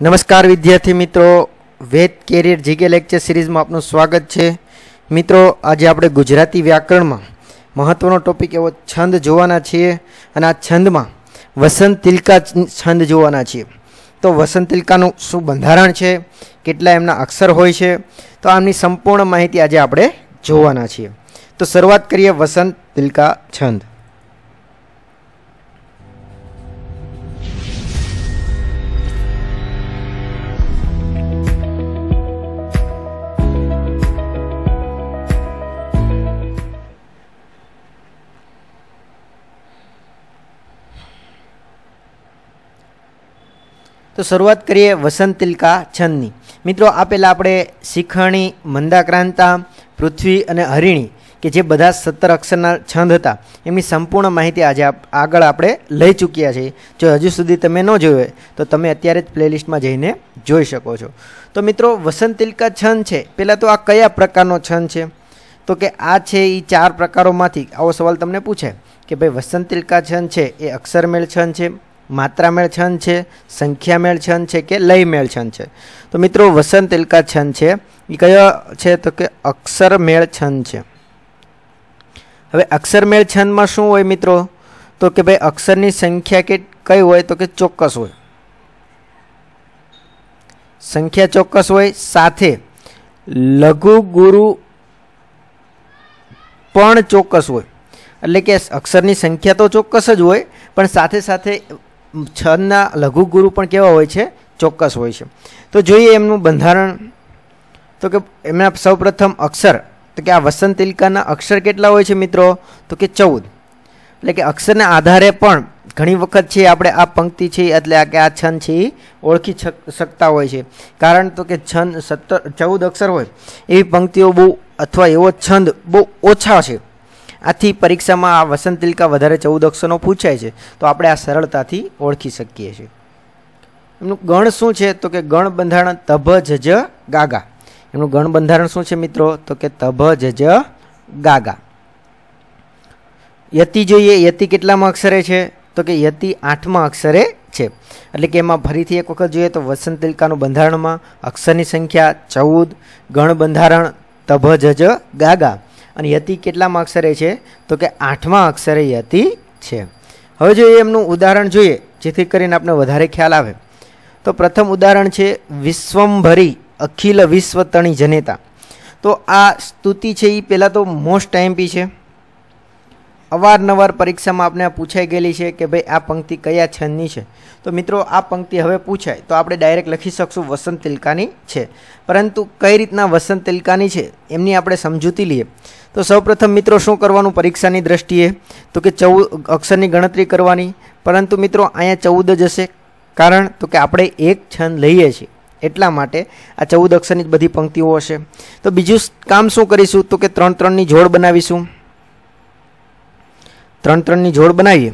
નમસ્કાર વિદ્યાર્થી મિત્રો વેદ કેરિયર જીકે લેક્ચર સિરીઝમાં આપનું સ્વાગત છે મિત્રો આજે આપણે ગુજરાતી વ્યાકરણમાં મહત્ત્વનો ટોપિક એવો છંદ જોવાના છીએ અને આ છંદમાં વસંત તિલકા છંદ જોવાના છીએ તો વસંત તિલકાનું શું બંધારણ છે કેટલા એમના અક્ષર હોય છે તો આમની સંપૂર્ણ માહિતી આજે આપણે જોવાના છીએ તો શરૂઆત કરીએ વસંત તિલકા છંદ તો શરૂઆત કરીએ વસંત તિલકા છંદની મિત્રો આ પહેલાં આપણે શિખણી મંદાક્રાંતા પૃથ્વી અને હરિણી કે જે બધા સત્તર અક્ષરના છંદ હતા એમની સંપૂર્ણ માહિતી આજે આગળ આપણે લઈ ચૂક્યા છીએ જો હજુ સુધી તમે ન જોયો તો તમે અત્યારે જ પ્લેલિસ્ટમાં જઈને જોઈ શકો છો તો મિત્રો વસંત તિલકા છંદ છે પહેલાં તો આ કયા પ્રકારનો છંદ છે તો કે આ છે એ ચાર પ્રકારોમાંથી આવો સવાલ તમને પૂછે કે ભાઈ વસંત તિલકા છંદ છે એ અક્ષરમેળ છંદ છે માત્રામેળ છંદ છે સંખ્યામેળ છંદ છે કે લયમેળ છંદ છે તો મિત્રો વસંત તિલકા છંદ છે એ કયો છે તો કે અક્ષરમેળ છંદ છે હવે અક્ષરમેળ છંદમાં શું હોય મિત્રો તો કે ભાઈ અક્ષરની સંખ્યા કે કઈ હોય તો કે ચોક્કસ હોય સંખ્યા ચોક્કસ હોય સાથે લઘુ ગુરુ પણ ચોક્કસ હોય એટલે કે અક્ષરની સંખ્યા તો ચોક્કસ જ હોય પણ સાથે સાથે છંદના લઘુ ગુરુ પણ કેવો હોય છે ચોક્કસ હોય છે તો જોઈએ એમનું બંધારણ તો કે એમાં સૌપ્રથમ અક્ષર તો કે આ વસંતિલકાના અક્ષર કેટલા હોય છે મિત્રો તો કે 14 એટલે કે અક્ષરના આધારે પણ ઘણી વખત છે આપણે આ પંક્તિ છે એટલે કે આ છંદ છે ઓળખી શકતા હોય છે કારણ તો કે છંદ 14 અક્ષર હોય એ પંક્તિઓ બ અથવા એવો છંદ બ ઓછા છે આથી પરીક્ષામાં આ વસંત તિલકા વધારે ચૌદ અક્ષરો પૂછાય છે તો આપણે આ સરળતાથી ઓળખી શકીએ છીએ એમનું ગણ શું છે તો કે ગણ બંધારણ તભ જજ ગાગા એમનું ગણ બંધારણ શું છે મિત્રો તો કે તભ જજ ગાગા યતિ જોઈએ યતિ કેટલામાં અક્ષરે છે તો કે યતિ આઠમાં અક્ષરે છે એટલે કે એમાં ફરીથી એક વખત જોઈએ તો વસંત તિલકાનું બંધારણમાં અક્ષરની સંખ્યા ચૌદ ગણ બંધારણ તભ જજ ગાગા અને યતિ કેટલા અક્ષરે છે તો કે આઠમા અક્ષરે યતિ છે હવે જો એનું ઉદાહરણ જોઈએ જેથી કરીને આપને વધારે ખ્યાલ આવે તો પ્રથમ ઉદાહરણ છે વિશ્વંભરી અખિલ વિશ્વ તણી જનેતા તો આ સ્તુતિ છે એ પહેલા તો મોસ્ટ ટાઇમ બી છે અવારનવાર પરીક્ષામાં આપને પૂછાઈ गेली છે કે ભાઈ આ પંક્તિ કયા છંદની છે તો મિત્રો આ પંક્તિ હવે પૂછાય તો આપણે ડાયરેક્ટ લખી શકશું વસંત તિલકાની છે પરંતુ કઈ રીતના વસંત તિલકાની છે એમની આપણે સમજીતી લઈએ તો સૌપ્રથમ મિત્રો શું કરવાનું પરીક્ષાની દ્રષ્ટિએ તો કે 14 અક્ષરની ગણતરી કરવાની પરંતુ મિત્રો આયા 14 જ જશે કારણ તો કે આપણે એક છંદ લઈ છે એટલા માટે આ 14 અક્ષરની જ બધી પંક્તિઓ હશે તો બીજું કામ શું કરીશું તો કે 3 3 ની જોડ બનાવીશું ત્રણ ત્રણની જોડ બનાવીએ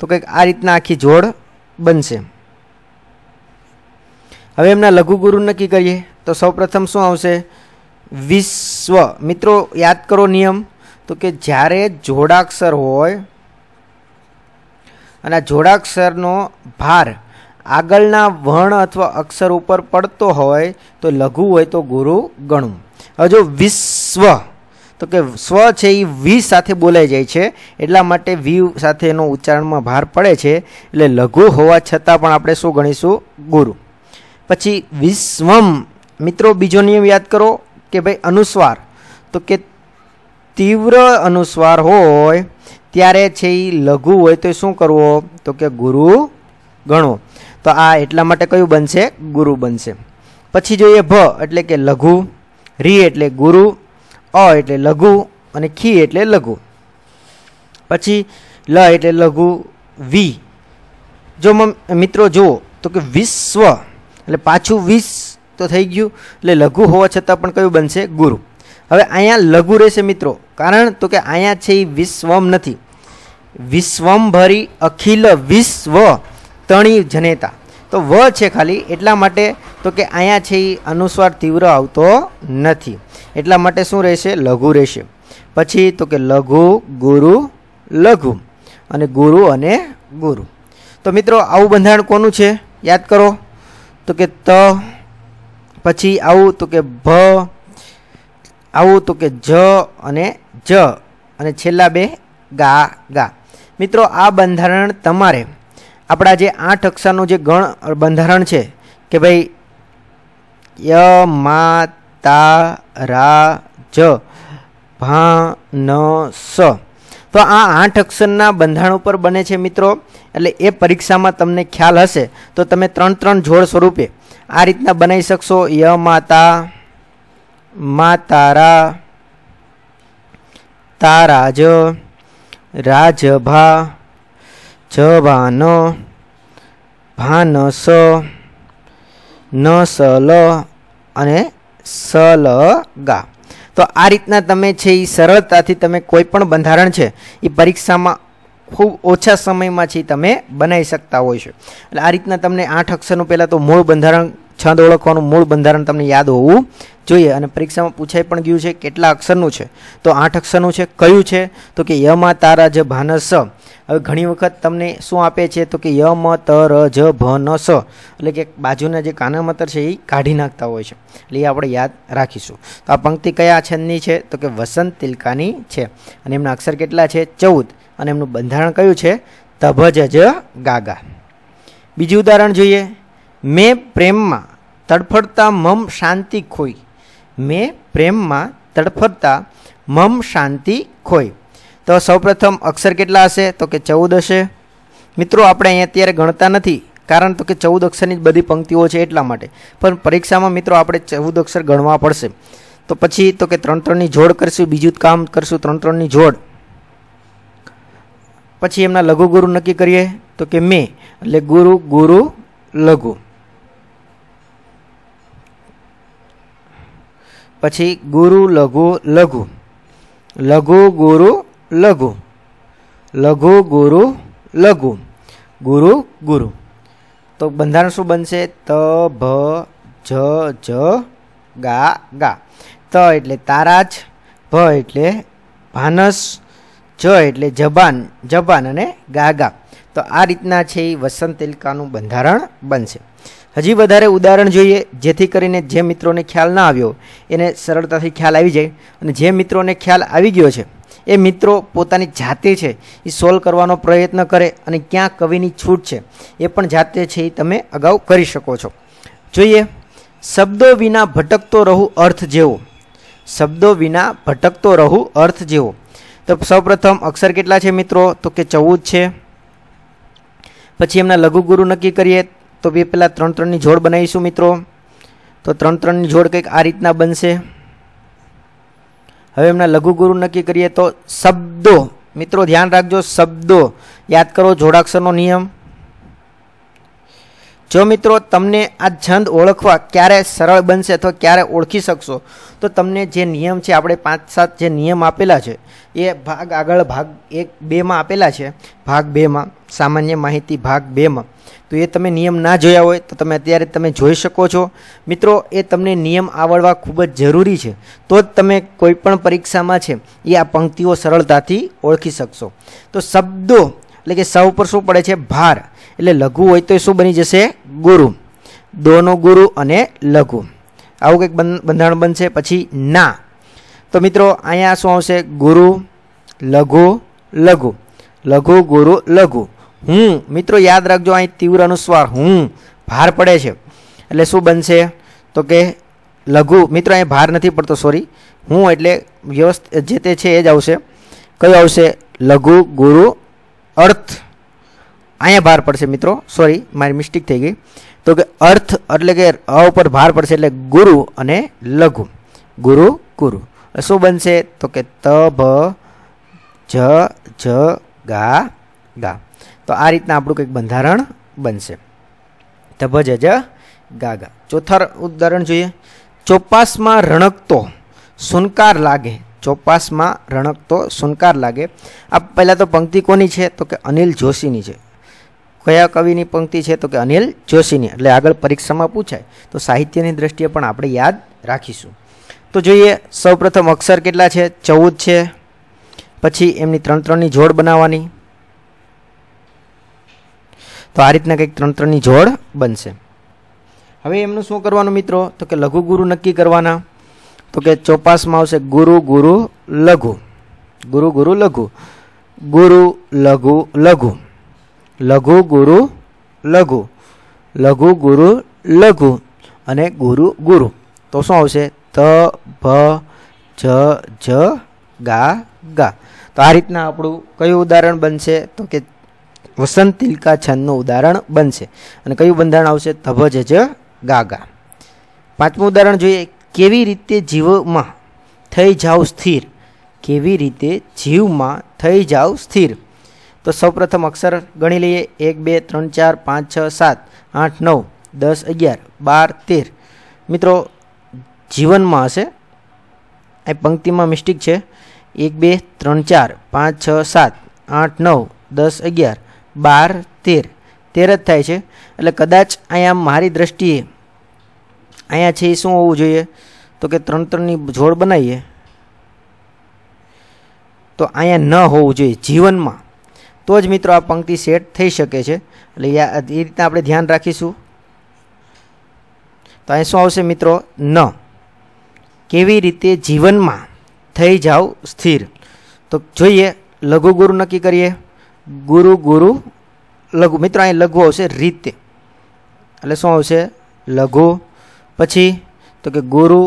તો કંઈક આ રીતના આખી જોડ બનશે હવે એમના લઘુગુરુ નક્કી કરીએ તો સૌપ્રથમ શું આવશે વિશ્વ મિત્રો યાદ કરો નિયમ તો કે જ્યારે જોડાક્ષર હોય અને આ જોડાક્ષરનો ભાર આગળના વર્ણ અથવા અક્ષર ઉપર પડતો હોય તો લઘુ હોય તો ગુરુ ગણવું હવે જો વિશ્વ તો કે સ્વ છે ઈ વિ સાથે બોલાય જાય છે એટલા માટે વ્યં સાથે એનું ઉચ્ચારણમાં ભાર પડે છે એટલે લઘુ હોવા છતાં પણ આપણે શું ગણીશું ગુરુ પછી વિસ્મ મિત્રો બીજો નિયમ યાદ કરો કે ભાઈ અનુસ્વાર તો કે તીવ્ર અનુસ્વાર હોય ત્યારે છે ઈ લઘુ હોય તો શું કરો તો કે ગુરુ ગણો તો આ એટલા માટે કયો બનશે ગુરુ બનશે પછી જોઈએ ભ એટલે કે લઘુ રી એટલે ગુરુ ઓ એટલે લઘુ અને ખી એટલે લઘુ પછી લ એટલે લઘુ વિ જો મિત્રો જુઓ તો કે વિશ્વ એટલે પાછું 20 તો થઈ ગયું એટલે લઘુ હોવા છતાં પણ કયો બનશે ગુરુ હવે આયા લઘુ રહેશે મિત્રો કારણ તો કે આયા છે ઈ વિશ્વમ નથી વિશ્વંભરી અખિલ વિશ્વ તણી જનેતા તો વ છે ખાલી એટલા માટે તો કે અહીંયા છે એ અનુસ્વાર તીવ્ર આવતો નથી એટલા માટે શું રહેશે લઘુ રહેશે પછી તો કે લઘુ ગુરુ લઘુ અને ગુરુ અને ગુરુ તો મિત્રો આવું બંધારણ કોનું છે યાદ કરો તો કે ત પછી આવું તો કે ભ આવું તો કે જ અને જ અને છેલ્લા બે ગા ગા મિત્રો આ બંધારણ તમારે આપણા જે આઠ અક્ષરનું જે ગણ બંધારણ છે કે ભાઈ य म त र ज भ न स तो આ આઠ અક્ષરના બંધાણો પર બને છે મિત્રો એટલે એ પરીક્ષામાં તમને ખ્યાલ હશે તો તમે 3 3 જોડ સ્વરૂપે આ રીતના બનાવી શકશો ય માતા મતારા તારાજ રાજ ભ ન સ ન સ લ અને સ લ ગા તો આ રીતના તમે છે એ સરળતાથી તમે કોઈ પણ બંધારણ છે એ પરીક્ષામાં ખૂબ ઓછા સમયમાં છે તમે બનાવી શકતા હોય છે એટલે આ રીતના તમને આઠ અક્ષરનું પહેલાં તો મૂળ બંધારણ છંદ ઓળખવાનું મૂળ બંધારણ તમને યાદ હોવું જોઈએ અને પરીક્ષામાં પૂછાઈ પણ ગયું છે કેટલા અક્ષરનું છે તો આઠ અક્ષરનું છે કયું છે તો કે યમ તારા જ ભાનસ હવે ઘણી વખત તમને શું આપે છે તો કે યમ તર જ ભ ન સ એટલે કે બાજુના જે કાનામતર છે એ કાઢી નાખતા હોય છે એટલે એ આપણે યાદ રાખીશું તો આ પંક્તિ કયા છંદની છે તો કે વસંત તિલકાની છે અને એમના અક્ષર કેટલા છે ચૌદ અને એમનું બંધારણ કયું છે તભજ જ ગાગા બીજું ઉદાહરણ જોઈએ મેં પ્રેમમાં टड़फड़ता मम शांति खोई मैं प्रेममा टड़फड़ता मम शांति खोई तो सर्वप्रथम अक्षर કેટલા છે તો કે 14 છે મિત્રો આપણે અહીંયા ત્યારે ગણતા નથી કારણ તો કે 14 અક્ષરની જ બધી પંક્તિઓ છે એટલા માટે પણ પરીક્ષામાં મિત્રો આપણે 14 અક્ષર ગણવા પડશે તો પછી તો કે 3 3 ની જોડ કરસી બીજું કામ કરશું 3 3 ની જોડ પછી એમાં લઘુ ગુરુ નક્કી કરીએ તો કે મે એટલે ગુરુ ગુરુ લગો પછી ગુરુ લઘુ લઘુ લઘુ ગુરુ લઘુ લઘુ ગુરુ લઘુ ગુરુ ગુરુ તો બંધારણ શું બનશે ત ભ જ જ ગા ગા ત એટલે તારાજ ભ એટલે ભાનસ જ એટલે જભાન જભાન અને ગા ગા તો આ રીતના છે ઈ વસંત તિલકાનું બંધારણ બનશે હજી વધારે ઉદાહરણ જોઈએ જેથી કરીને જે મિત્રોને ખ્યાલ ના આવ્યો એને સરળતાથી ખ્યાલ આવી જાય અને જે મિત્રોને ખ્યાલ આવી ગયો છે એ મિત્રો પોતાની જાતે છે એ સોલ્વ કરવાનો પ્રયત્ન કરે અને ક્યાં કવિની છૂટ છે એ પણ જાતે છે એ તમે અગાઉ કરી શકો છો જોઈએ શબ્દો વિના ભટકતો રહું અર્થ જેવો શબ્દો વિના ભટકતો રહું અર્થ જેવો તો સૌપ્રથમ અક્ષર કેટલા છે મિત્રો તો કે ચૌદ છે પછી એમના લઘુગુરુ નક્કી કરીએ तो ये पहला 3 3 ની જોડ બનાવીશું મિત્રો તો 3 3 ની જોડ કઈક આ રીતના બનશે હવે આપણે લઘુ ગુરુ નક્કી કરીએ તો શબ્દો મિત્રો ધ્યાન રાખજો શબ્દો યાદ કરો જોડાક્ષરનો નિયમ જો મિત્રો તમને આ છંદ ઓળખવા ક્યારે સરળ બનશે તો ક્યારે ઓળખી શકશો તો તમને જે નિયમ છે આપણે 5 7 જે નિયમ આપેલા છે એ ભાગ આગળ ભાગ 1 2 માં આપેલા છે ભાગ 2 માં સામાન્ય માહિતી ભાગ 2 માં તો એ તમે નિયમ ના જોયા હોય તો તમે અત્યારે તમે જોઈ શકો છો મિત્રો એ તમને નિયમ આવડવા ખૂબ જ જરૂરી છે તો જ તમે કોઈપણ પરીક્ષામાં છે એ આ પંક્તિઓ સરળતાથી ઓળખી શકશો તો શબ્દો એટલે કે સૌ પર શું પડે છે ભાર એટલે લઘુ હોય તો શું બની જશે ગુરુ દોનો ગુરુ અને લઘુ આવું કંઈક બંધારણ બનશે પછી ના તો મિત્રો અહીંયા શું આવશે ગુરુ લઘુ લઘુ લઘુ ગુરુ લઘુ हूं मित्रों याद रखજો આ તીવ્ર અનુસ્વાર હું ભાર પડે છે એટલે શું બનશે તો કે લઘુ મિત્રો અહીં ભાર નથી પડતો સોરી હું એટલે વ્યવસ્થ જે તે છે એ જ આવશે કયો આવશે લઘુ ગુરુ અર્થ આયા ભાર પડશે મિત્રો સોરી મારી મિસ્ટીક થઈ ગઈ તો કે અર્થ એટલે કે અ ઉપર ભાર પડશે એટલે ગુરુ અને લઘુ ગુરુ કુરુ એટલે શું બનશે તો કે ત ભ જ જ ગા ગા તો આ રીતના આપણો કોઈક બંધારણ બનશે તભજ જજ ગાગા ચોથો ઉદાહરણ જોઈએ ચોપાસમાં રણકતો સનકાર લાગે ચોપાસમાં રણકતો સનકાર લાગે આપ પેલા તો પંક્તિ કોની છે તો કે અનિલ જોશીની છે કયા કવિની પંક્તિ છે તો કે અનિલ જોશીની એટલે આગળ પરીક્ષામાં પૂછાય તો સાહિત્યની દ્રષ્ટિએ પણ આપણે યાદ રાખીશું તો જોઈએ સૌપ્રથમ અક્ષર કેટલા છે 14 છે પછી એમની 3-3 ની જોડ બનાવવાની તો આ રીતના કઈક ત્રણ ત્રણની જોડ બનશે હવે એમનું શું કરવાનું મિત્રો તો કે લઘુ ગુરુ નક્કી કરવાના તો કે ચોપાસમાં આવશે ગુરુ ગુરુ લઘુ ગુરુ ગુરુ લઘુ ગુરુ લઘુ લઘુ ગુરુ લઘુ લઘુ ગુરુ લઘુ અને ગુરુ તો શું આવશે ત ભ જ જ ગા ગા તો આ રીતના આપણો કયો ઉદાહરણ બનશે તો કે वसंत तिलका 96 उदाहरण बनसे અને કયું બંધરણ આવશે ધવજે છે ગાગા પાંચમું ઉદાહરણ જોઈએ કેવી રીતે જીવમાં થઈ જાવ સ્થિર કેવી રીતે જીવમાં થઈ જાવ સ્થિર તો સૌપ્રથમ અક્ષર ગણી લઈએ 1 2 3 4 5 6 7 8 9 10 11 12 13 મિત્રો જીવનમાં હશે આ પંક્તિમાં મિસ્ટીક છે 1 2 3 4 5 6 7 8 9 10 11 12 13 13 થાય છે એટલે કદાચ આયા મારી દ્રષ્ટિએ આયા છે શું હોવું જોઈએ તો કે 3 3 ની જોળ બનાઈએ તો આયા ન હોવું જોઈએ જીવનમાં તો જ મિત્રો આ પંક્તિ સેટ થઈ શકે છે એટલે ય આ રીતે આપણે ધ્યાન રાખીશું તો આ શું આવશે મિત્રો ન કેવી રીતે જીવનમાં થઈ जाओ સ્થિર તો જોઈએ લઘુગુરુ નકી કરીએ गुरु गुरु लघु मित्रों અહીં લઘુ હોય છે રીતે એટલે શું હોય છે લઘુ પછી તો કે ગુરુ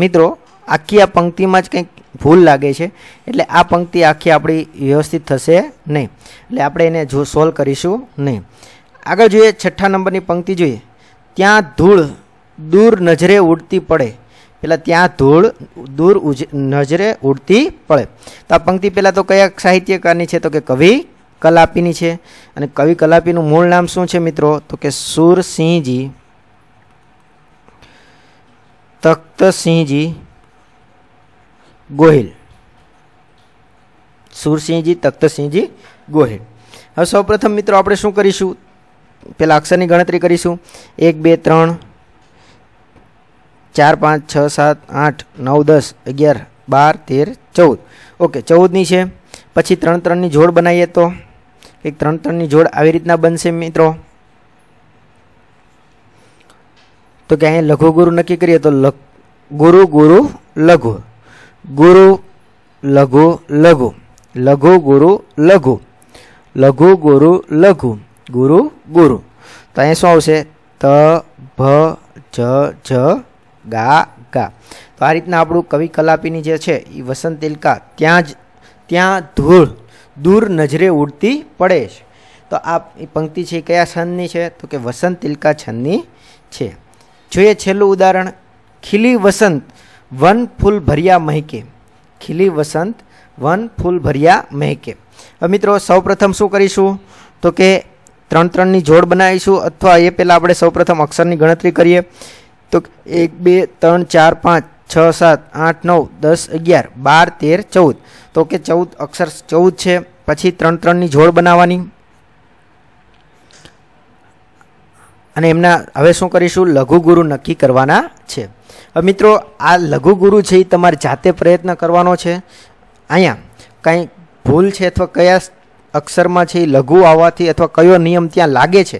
મિત્રો આખી આ પંક્તિમાં જ કંઈક ભૂલ લાગે છે એટલે આ પંક્તિ આખી આપડી વ્યવસ્થિત થશે નહીં એટલે આપણે એને જો સોલ્વ કરીશું નહીં આગળ જોઈએ 6 નંબરની પંક્તિ જોઈએ ત્યાં ધૂળ દૂર નજરે ઉડતી પડે પેલા ત્યાં ધોળ દૂર નજરે ઉડતી પડે તો આ પંક્તિ પેલા તો કયા સાહિત્યકારની છે તો કે કવિ કલાપીની છે અને કવિ કલાપીનું મૂળ નામ શું છે મિત્રો તો કે સુરસિંહજી તક્તસિંહજી ગોહિલ સુરસિંહજી તક્તસિંહજી ગોહિલ હવે સૌપ્રથમ મિત્રો આપણે શું કરીશું પેલા અક્ષરની ગણતરી કરીશું 1 2 3 4 5 6 7 8 9 10 11 12 13 14 ओके 14 नी छे પછી 3 3 ની જોડ બનાઈએ તો એક 3 3 ની જોડ આવી રીતના બનશે મિત્રો તો કહે હે लघु गुरु નકી કરીએ તો લ ગુરુ ગુરુ લઘુ ગુરુ લઘુ લઘુ લઘુ ગુરુ લઘુ લઘુ લઘુ ગુરુ લઘુ ગુરુ તો એ સો આવશે ત ભ જ જ ગા ગા તો આ રીતના આપણું કવિ કલાપીની જે છે એ વસંત તિલકા ત્યાં જ ત્યાં ધૂળ દૂર નજરે ઉડતી પડે છે તો આ પંક્તિ છે કયા છંદની છે તો કે વસંત તિલકા છંદની છે જોઈએ છેલ્લું ઉદાહરણ ખીલી વસંત વન ફૂલ ભર્યા મહેકે ખીલી વસંત વન ફૂલ ભર્યા મહેકે હવે મિત્રો સૌપ્રથમ શું કરીશું તો કે ત્રણ ત્રણની જોડ બનાવીશું અથવા એ પહેલાં આપણે સૌપ્રથમ અક્ષરની ગણતરી કરીએ તો એક બે ત્રણ ચાર પાંચ છ સાત આઠ નવ દસ અગિયાર બાર તેર ચૌદ તો કે ચૌદ અક્ષર ચૌદ છે પછી ત્રણ ત્રણની જોડ બનાવવાની અને એમના હવે શું કરીશું લઘુગુરુ નક્કી કરવાના છે હવે મિત્રો આ લઘુગુરુ છે એ તમારે જાતે પ્રયત્ન કરવાનો છે અહીંયા કંઈ ભૂલ છે અથવા કયા અક્ષરમાં છે એ લઘુ આવવાથી અથવા કયો નિયમ ત્યાં લાગે છે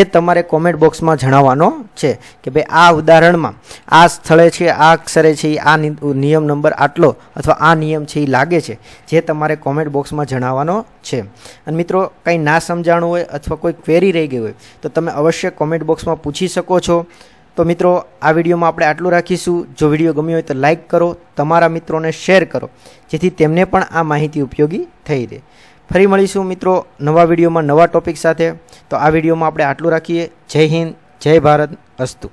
એ તમારે કોમેન્ટ બોક્સમાં જણાવવાનો છે કે ભાઈ આ ઉદાહરણમાં આ સ્થળે છે આ અક્ષરે છે આ નિયમ નંબર આટલો અથવા આ નિયમ છે એ લાગે છે જે તમારે કોમેન્ટ બોક્સમાં જણાવવાનો છે અને મિત્રો કંઈ ના સમજાણું હોય અથવા કોઈ ક્વેરી રહી ગઈ હોય તો તમે અવશ્ય કોમેન્ટ બોક્સમાં પૂછી શકો છો તો મિત્રો આ વિડીયોમાં આપણે આટલું રાખીશું જો વિડીયો ગમ્યો હોય તો લાઇક કરો તમારા મિત્રોને શેર કરો જેથી તેમને પણ આ માહિતી ઉપયોગી થઈ રહે ફરી મળીશું મિત્રો નવા વિડિયોમાં નવા ટોપિક સાથે તો આ વિડિયોમાં આપણે આટલું રાખીએ જય હિન્દ જય ભારત અસ્તુ